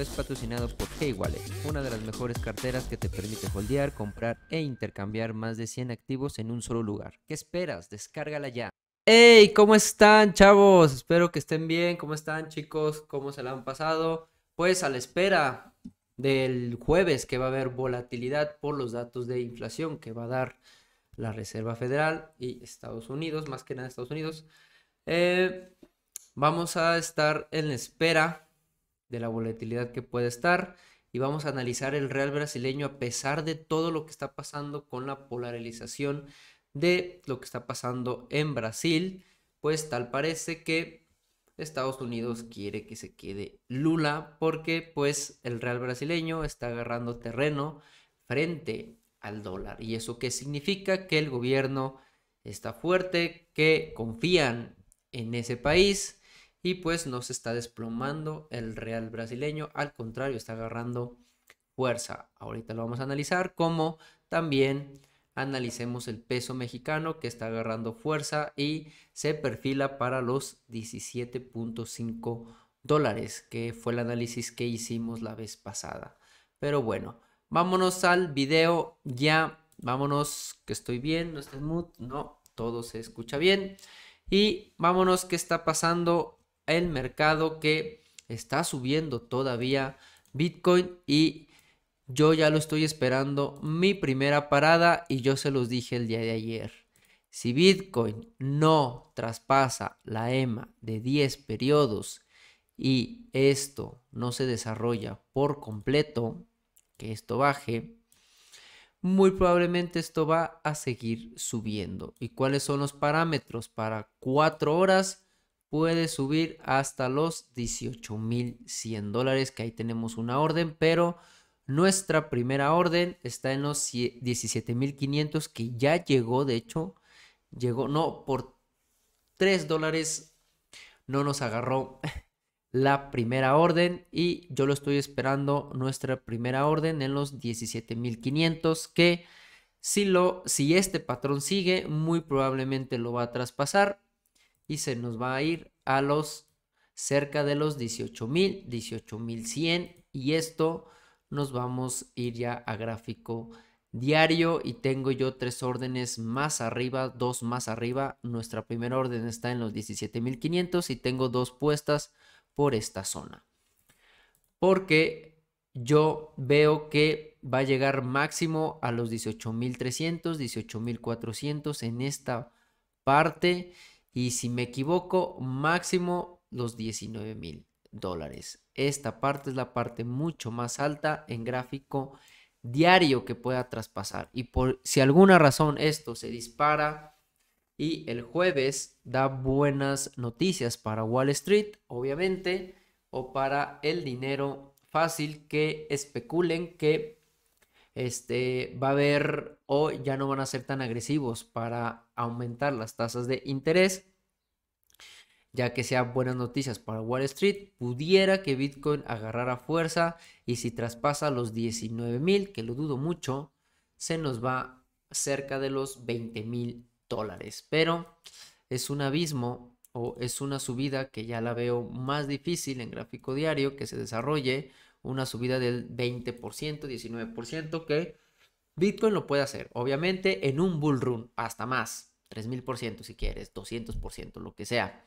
es patrocinado por Keywallet, una de las mejores carteras que te permite Foldear, comprar e intercambiar más de 100 activos en un solo lugar. ¿Qué esperas? Descárgala ya. ¡Hey! ¿Cómo están, chavos? Espero que estén bien. ¿Cómo están, chicos? ¿Cómo se la han pasado? Pues a la espera del jueves que va a haber volatilidad por los datos de inflación que va a dar la Reserva Federal y Estados Unidos, más que nada Estados Unidos. Eh, vamos a estar en la espera de la volatilidad que puede estar y vamos a analizar el real brasileño a pesar de todo lo que está pasando con la polarización de lo que está pasando en Brasil, pues tal parece que Estados Unidos quiere que se quede Lula porque pues el real brasileño está agarrando terreno frente al dólar. ¿Y eso qué significa? Que el gobierno está fuerte, que confían en ese país y pues no se está desplomando el Real brasileño, al contrario, está agarrando fuerza. Ahorita lo vamos a analizar, como también analicemos el peso mexicano que está agarrando fuerza y se perfila para los 17.5 dólares, que fue el análisis que hicimos la vez pasada. Pero bueno, vámonos al video ya, vámonos que estoy bien, no estoy mood, no, todo se escucha bien. Y vámonos qué está pasando el mercado que está subiendo todavía Bitcoin y yo ya lo estoy esperando mi primera parada y yo se los dije el día de ayer. Si Bitcoin no traspasa la EMA de 10 periodos y esto no se desarrolla por completo, que esto baje, muy probablemente esto va a seguir subiendo. ¿Y cuáles son los parámetros? Para 4 horas puede subir hasta los 18.100 dólares, que ahí tenemos una orden, pero nuestra primera orden está en los 17.500, que ya llegó, de hecho, llegó, no, por 3 dólares no nos agarró la primera orden y yo lo estoy esperando nuestra primera orden en los 17.500 que si lo si este patrón sigue muy probablemente lo va a traspasar y se nos va a ir a los cerca de los 18.000, 18.100 y esto nos vamos a ir ya a gráfico diario y tengo yo tres órdenes más arriba, dos más arriba. Nuestra primera orden está en los 17.500 y tengo dos puestas por esta zona. Porque yo veo que va a llegar máximo a los 18.300, 18.400 en esta parte y si me equivoco, máximo los 19 mil dólares. Esta parte es la parte mucho más alta en gráfico diario que pueda traspasar. Y por si alguna razón esto se dispara y el jueves da buenas noticias para Wall Street, obviamente, o para el dinero fácil que especulen que este va a haber o ya no van a ser tan agresivos para aumentar las tasas de interés ya que sean buenas noticias para Wall Street, pudiera que Bitcoin agarrara fuerza y si traspasa los 19.000, que lo dudo mucho, se nos va cerca de los 20 mil dólares. Pero es un abismo o es una subida que ya la veo más difícil en gráfico diario que se desarrolle, una subida del 20%, 19% que Bitcoin lo puede hacer, obviamente en un bull run, hasta más, 3.000% si quieres, 200%, lo que sea.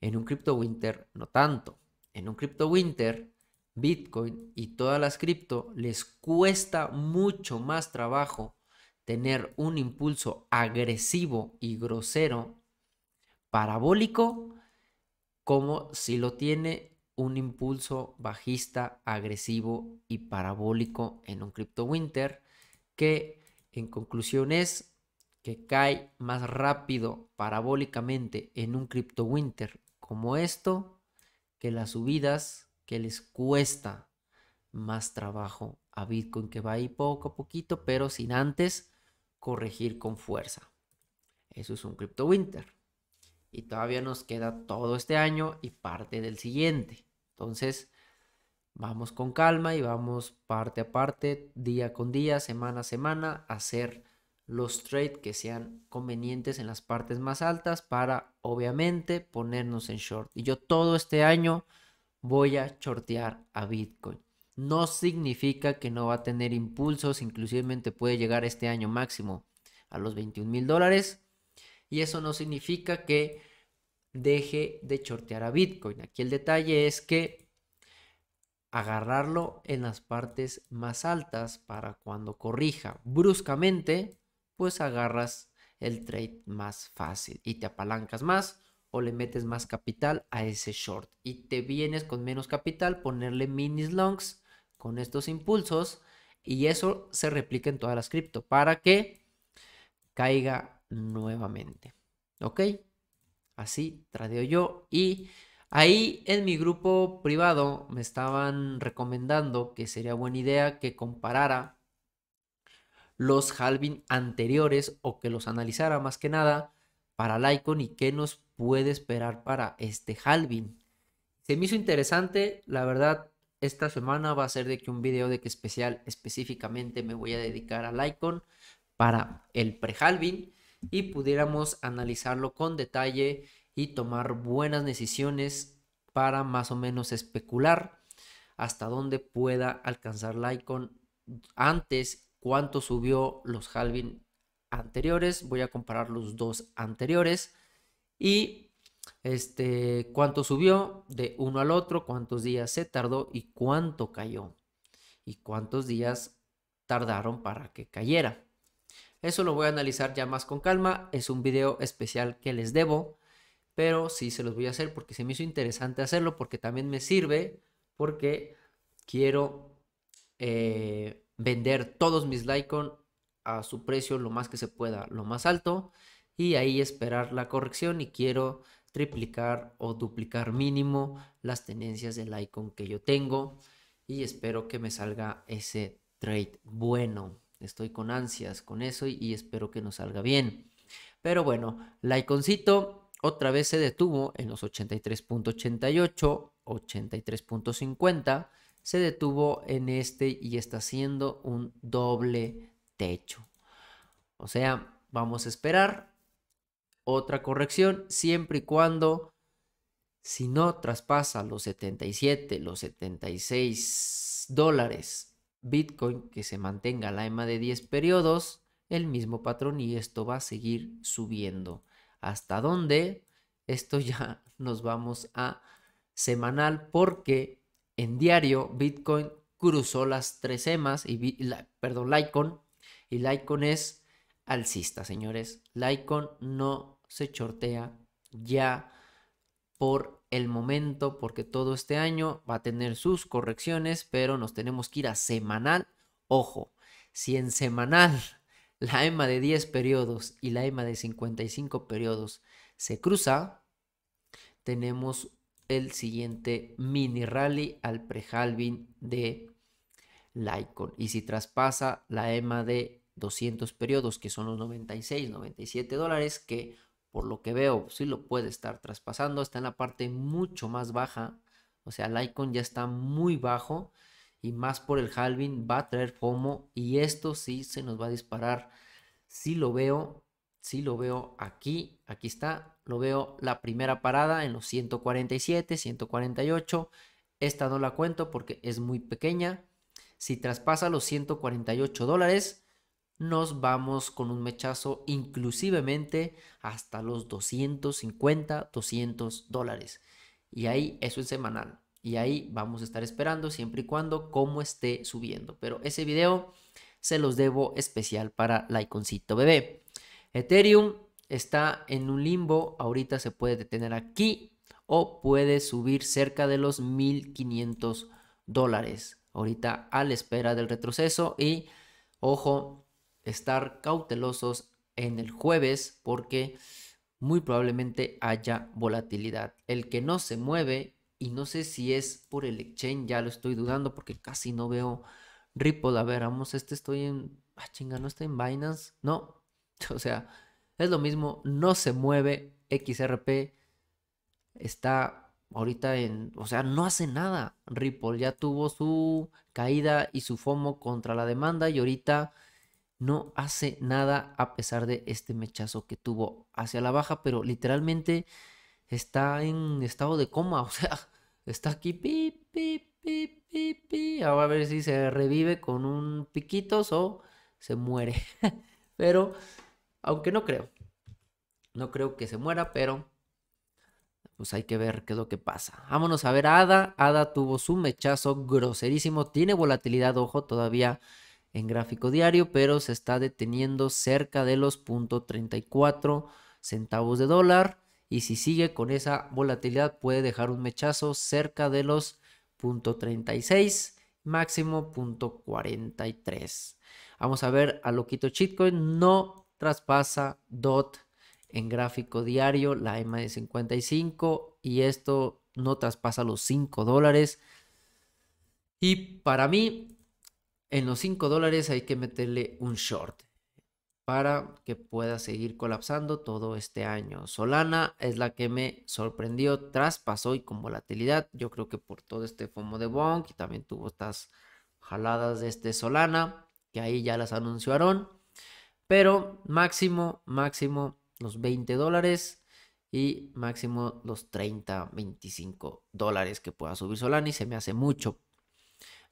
En un cripto winter no tanto. En un cripto winter, Bitcoin y todas las cripto les cuesta mucho más trabajo tener un impulso agresivo y grosero, parabólico, como si lo tiene un impulso bajista, agresivo y parabólico en un cripto winter, que en conclusión es que cae más rápido parabólicamente en un cripto winter como esto, que las subidas que les cuesta más trabajo a Bitcoin que va ahí poco a poquito, pero sin antes corregir con fuerza. Eso es un Crypto Winter. Y todavía nos queda todo este año y parte del siguiente. Entonces, vamos con calma y vamos parte a parte, día con día, semana a semana, a hacer los trades que sean convenientes en las partes más altas para obviamente ponernos en short. Y yo todo este año voy a shortear a Bitcoin. No significa que no va a tener impulsos, inclusive puede llegar este año máximo a los 21 mil dólares. Y eso no significa que deje de shortear a Bitcoin. Aquí el detalle es que agarrarlo en las partes más altas para cuando corrija bruscamente pues agarras el trade más fácil y te apalancas más o le metes más capital a ese short y te vienes con menos capital ponerle minis longs con estos impulsos y eso se replica en todas las cripto para que caiga nuevamente. ¿Ok? Así tradeo yo y ahí en mi grupo privado me estaban recomendando que sería buena idea que comparara los halving anteriores o que los analizara más que nada para icon y qué nos puede esperar para este halving. Se me hizo interesante, la verdad, esta semana va a ser de que un video de que especial específicamente me voy a dedicar a icon para el pre-halving y pudiéramos analizarlo con detalle y tomar buenas decisiones para más o menos especular hasta dónde pueda alcanzar icon antes cuánto subió los halving anteriores. Voy a comparar los dos anteriores. Y este, cuánto subió de uno al otro, cuántos días se tardó y cuánto cayó. Y cuántos días tardaron para que cayera. Eso lo voy a analizar ya más con calma. Es un video especial que les debo. Pero sí se los voy a hacer porque se me hizo interesante hacerlo. Porque también me sirve. Porque quiero eh, vender todos mis Lycon a su precio lo más que se pueda, lo más alto, y ahí esperar la corrección y quiero triplicar o duplicar mínimo las tendencias del Lycon que yo tengo y espero que me salga ese trade bueno. Estoy con ansias con eso y, espero que nos salga bien. Pero bueno, Lyconcito otra vez se detuvo en los 83.88, 83.50 se detuvo en este y está haciendo un doble techo. O sea, vamos a esperar otra corrección siempre y cuando si no traspasa los 77, los 76 dólares Bitcoin que se mantenga la EMA de 10 periodos, el mismo patrón y esto va a seguir subiendo. ¿Hasta dónde? Esto ya nos vamos a semanal porque en diario, Bitcoin cruzó las tres emas y, la, perdón, Litecoin. Y Litecoin es alcista, señores. ICON no se chortea ya por el momento, porque todo este año va a tener sus correcciones, pero nos tenemos que ir a semanal. Ojo, si en semanal la EMA de 10 periodos y la EMA de 55 periodos se cruza, tenemos el siguiente mini rally al pre-halving de icon Y si traspasa la EMA de 200 periodos, que son los 96, 97 dólares, que por lo que veo si lo puede estar traspasando, está en la parte mucho más baja. O sea, icon ya está muy bajo y más por el halving va a traer FOMO y esto sí se nos va a disparar. Si lo veo si lo veo aquí, aquí está, lo veo la primera parada en los 147, 148. Esta no la cuento porque es muy pequeña. Si traspasa los 148 dólares, nos vamos con un mechazo inclusivamente hasta los 250, 200 dólares. Y ahí eso es semanal. Y ahí vamos a estar esperando siempre y cuando cómo esté subiendo. Pero ese video se los debo especial para la iconcito Bebé. Ethereum está en un limbo, ahorita se puede detener aquí o puede subir cerca de los 1500 dólares. Ahorita a la espera del retroceso y ojo, estar cautelosos en el jueves porque muy probablemente haya volatilidad. El que no se mueve y no sé si es por el exchange, ya lo estoy dudando porque casi no veo Ripple. A ver, vamos, este estoy en... Ah, chinga, no estoy en Binance. No, O sea, es lo mismo, no se mueve. XRP está ahorita en, o sea, no hace nada. Ripple ya tuvo su caída y su FOMO contra la demanda y ahorita no hace nada a pesar de este mechazo que tuvo hacia la baja, pero literalmente está en estado de coma, o sea, está aquí pi, pi, pi, pi, Ahora a ver si se revive con un piquitos o se muere. pero aunque no creo. No creo que se muera, pero pues hay que ver qué es lo que pasa. Vámonos a ver a Ada. Ada tuvo su mechazo groserísimo. Tiene volatilidad, ojo, todavía en gráfico diario, pero se está deteniendo cerca de los 0.34 centavos de dólar. Y si sigue con esa volatilidad, puede dejar un mechazo cerca de los 0.36, máximo .43. Vamos a ver a Loquito Chitcoin. No traspasa DOT en gráfico diario, la EMA de 55 y esto no traspasa los 5 dólares. Y para mí, en los 5 dólares hay que meterle un short para que pueda seguir colapsando todo este año. Solana es la que me sorprendió, traspasó y con volatilidad, yo creo que por todo este FOMO de Bonk y también tuvo estas jaladas de este Solana, que ahí ya las anunciaron pero máximo, máximo los 20 dólares y máximo los 30, 25 dólares que pueda subir Solani. se me hace mucho.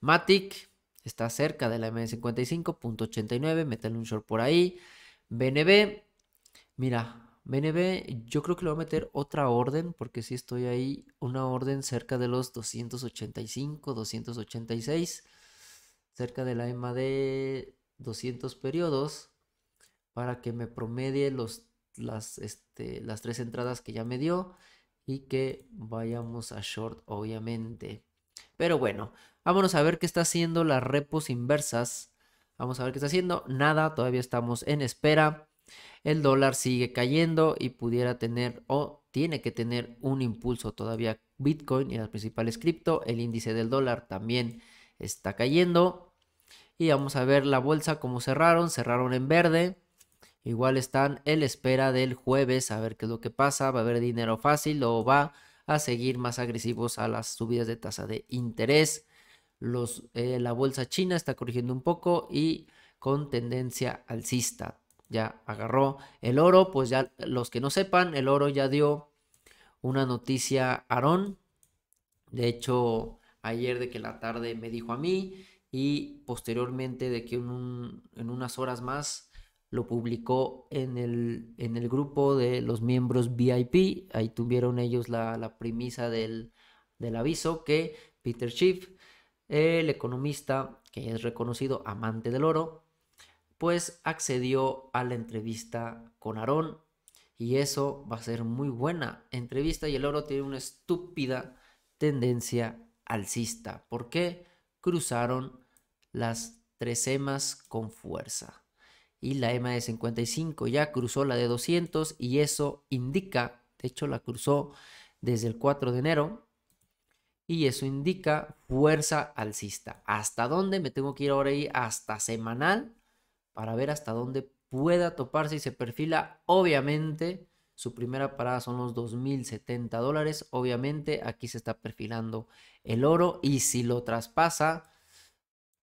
Matic está cerca de la M55.89, métale un short por ahí. BNB, mira, BNB yo creo que le voy a meter otra orden porque si estoy ahí, una orden cerca de los 285, 286, cerca de la EMA de 200 periodos para que me promedie los, las, este, las tres entradas que ya me dio y que vayamos a short, obviamente. Pero bueno, vámonos a ver qué está haciendo las repos inversas. Vamos a ver qué está haciendo. Nada, todavía estamos en espera. El dólar sigue cayendo y pudiera tener o tiene que tener un impulso todavía Bitcoin y las principales cripto. El índice del dólar también está cayendo. Y vamos a ver la bolsa como cerraron. Cerraron en verde. Igual están en la espera del jueves a ver qué es lo que pasa. Va a haber dinero fácil o va a seguir más agresivos a las subidas de tasa de interés. Los, eh, la bolsa china está corrigiendo un poco y con tendencia alcista. Ya agarró el oro, pues ya los que no sepan, el oro ya dio una noticia Aarón. De hecho, ayer de que la tarde me dijo a mí y posteriormente de que en unas horas más lo publicó en el, grupo de los miembros VIP. Ahí tuvieron ellos la, premisa del, aviso que Peter Schiff, el economista que es reconocido amante del oro, pues accedió a la entrevista con Aarón y eso va a ser muy buena entrevista y el oro tiene una estúpida tendencia alcista porque cruzaron las tres emas con fuerza y la EMA de 55 ya cruzó la de 200 y eso indica, de hecho la cruzó desde el 4 de enero y eso indica fuerza alcista. ¿Hasta dónde? Me tengo que ir ahora ahí hasta semanal para ver hasta dónde pueda toparse y se perfila. Obviamente, su primera parada son los 2.070 dólares. Obviamente, aquí se está perfilando el oro y si lo traspasa,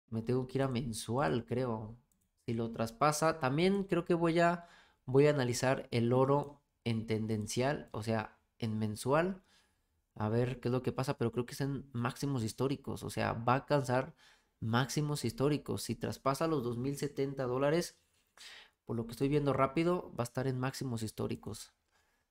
me tengo que ir a mensual, creo si lo traspasa. También creo que voy a, voy a analizar el oro en tendencial, o sea, en mensual. A ver qué es lo que pasa, pero creo que es en máximos históricos, o sea, va a alcanzar máximos históricos. Si traspasa los 2.070 dólares, por lo que estoy viendo rápido, va a estar en máximos históricos.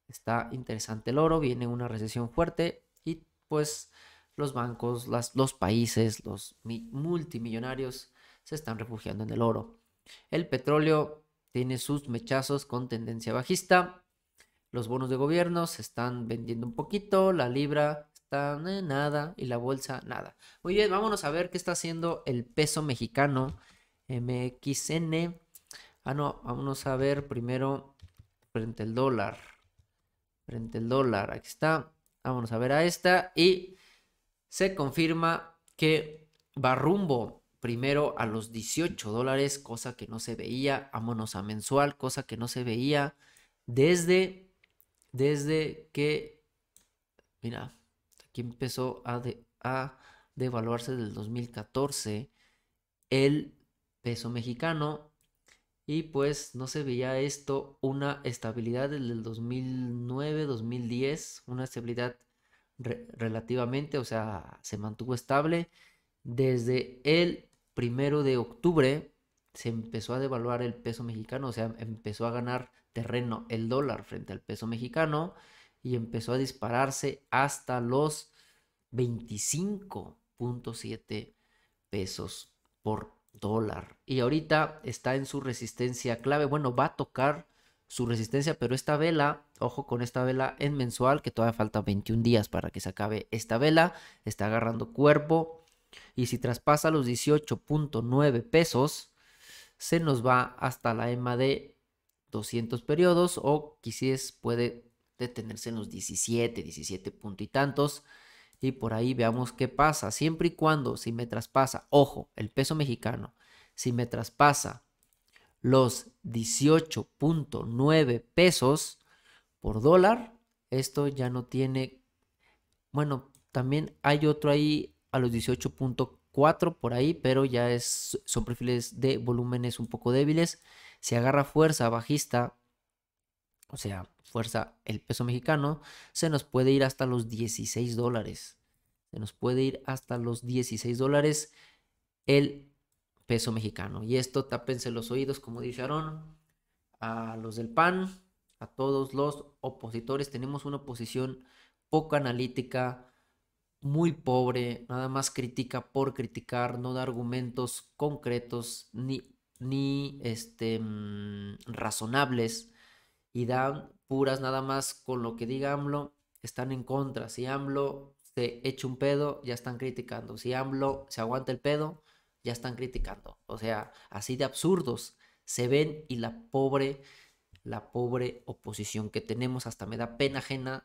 Está interesante el oro, viene una recesión fuerte y pues los bancos, los países, los multimillonarios se están refugiando en el oro. El petróleo tiene sus mechazos con tendencia bajista. Los bonos de gobierno se están vendiendo un poquito, la libra está nada y la bolsa nada. Muy bien, vámonos a ver qué está haciendo el peso mexicano MXN. Ah, no, vámonos a ver primero frente al dólar. Frente al dólar, aquí está. Vámonos a ver a esta y se confirma que va rumbo primero a los 18 dólares, cosa que no se veía, vámonos a mensual, cosa que no se veía desde, desde que, mira, aquí empezó a, de, a devaluarse del 2014 el peso mexicano y pues no se veía esto una estabilidad desde el 2009-2010, una estabilidad relativamente, o sea, se mantuvo estable desde el primero de octubre se empezó a devaluar el peso mexicano, o sea, empezó a ganar terreno el dólar frente al peso mexicano y empezó a dispararse hasta los 25.7 pesos por dólar. Y ahorita está en su resistencia clave, bueno, va a tocar su resistencia, pero esta vela, ojo con esta vela en mensual, que todavía falta 21 días para que se acabe esta vela, está agarrando cuerpo y si traspasa los 18.9 pesos, se nos va hasta la EMA de 200 periodos o quizás puede detenerse en los 17, 17 punto y tantos. Y por ahí veamos qué pasa. Siempre y cuando, si me traspasa, ojo, el peso mexicano, si me traspasa los 18.9 pesos por dólar, esto ya no tiene... Bueno, también hay otro ahí a los 18.4 por ahí, pero ya es, son perfiles de volúmenes un poco débiles. Si agarra fuerza bajista, o sea, fuerza el peso mexicano, se nos puede ir hasta los 16 dólares. Se nos puede ir hasta los 16 dólares el peso mexicano. Y esto tápense los oídos, como dice Aaron, a los del PAN, a todos los opositores. Tenemos una posición poco analítica, muy pobre, nada más critica por criticar, no da argumentos concretos ni, ni este, mm, razonables y dan puras nada más con lo que diga AMLO, están en contra. Si AMLO se echa un pedo, ya están criticando. Si AMLO se aguanta el pedo, ya están criticando. O sea, así de absurdos se ven y la pobre, la pobre oposición que tenemos, hasta me da pena ajena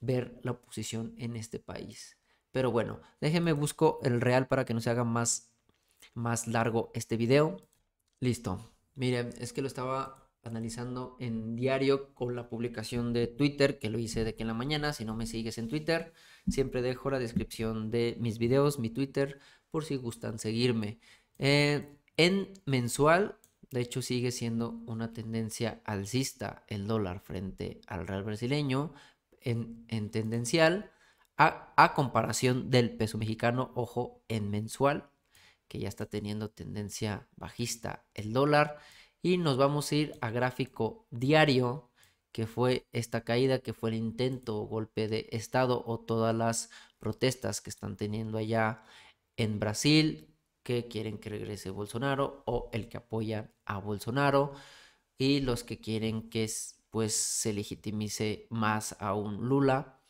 ver la oposición en este país. Pero bueno, déjenme busco el real para que no se haga más, más largo este video. Listo. Miren, es que lo estaba analizando en diario con la publicación de Twitter, que lo hice de aquí en la mañana. Si no me sigues en Twitter, siempre dejo la descripción de mis videos, mi Twitter, por si gustan seguirme. Eh, en mensual, de hecho, sigue siendo una tendencia alcista el dólar frente al real brasileño. En, en tendencial, a, comparación del peso mexicano, ojo, en mensual, que ya está teniendo tendencia bajista el dólar. Y nos vamos a ir a gráfico diario, que fue esta caída, que fue el intento o golpe de Estado o todas las protestas que están teniendo allá en Brasil, que quieren que regrese Bolsonaro o el que apoya a Bolsonaro y los que quieren que pues se legitimice más aún Lula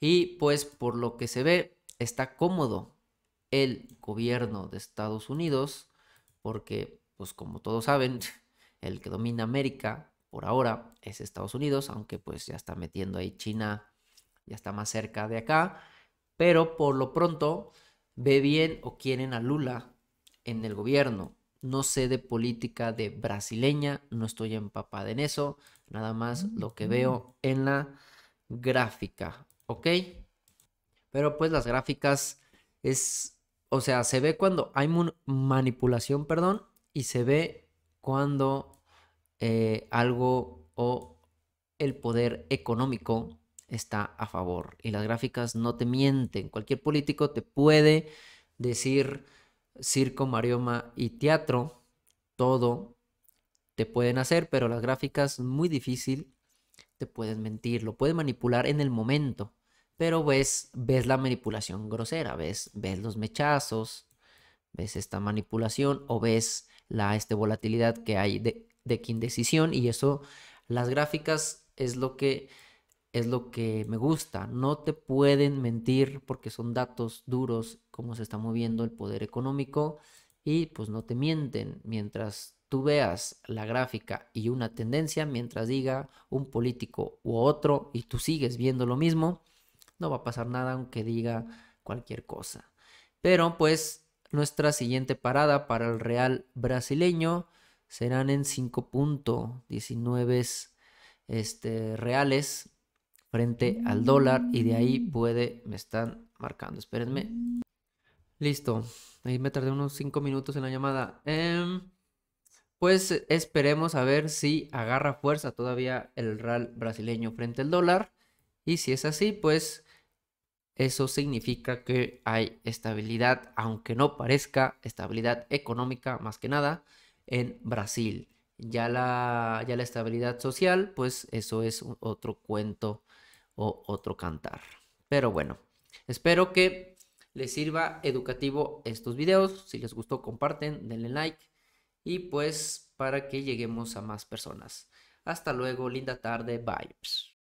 y pues por lo que se ve, está cómodo el gobierno de Estados Unidos, porque pues como todos saben, el que domina América por ahora es Estados Unidos, aunque pues ya está metiendo ahí China, ya está más cerca de acá, pero por lo pronto ve bien o quieren a Lula en el gobierno. No sé de política de brasileña, no estoy empapada en eso, nada más lo que veo en la gráfica. Ok. Pero pues las gráficas es, o sea, se ve cuando hay manipulación, perdón, y se ve cuando eh, algo o el poder económico está a favor. Y las gráficas no te mienten. Cualquier político te puede decir circo, marioma y teatro, todo te pueden hacer, pero las gráficas muy difícil te pueden mentir, lo puedes manipular en el momento, pero ves, ves la manipulación grosera, ves, ves los mechazos, ves esta manipulación o ves la este, volatilidad que hay de, de indecisión y eso, las gráficas es lo que es lo que me gusta. No te pueden mentir porque son datos duros, cómo se está moviendo el poder económico y pues no te mienten mientras tú veas la gráfica y una tendencia, mientras diga un político u otro y tú sigues viendo lo mismo, no va a pasar nada aunque diga cualquier cosa. Pero pues nuestra siguiente parada para el Real brasileño serán en 5.19 este, reales frente al dólar y de ahí puede, me están marcando, espérenme. Listo, ahí me tardé unos 5 minutos en la llamada. Em, pues eh, esperemos a ver si agarra fuerza todavía el real brasileño frente al dólar. Y si es así, pues eso significa que hay estabilidad, aunque no parezca estabilidad económica más que nada, en Brasil. Ya la, ya la estabilidad social, pues eso es otro cuento o otro cantar. Pero bueno, espero que les sirva educativo estos videos. Si les gustó, comparten, denle like y pues para que lleguemos a más personas. Hasta luego, linda tarde, bye.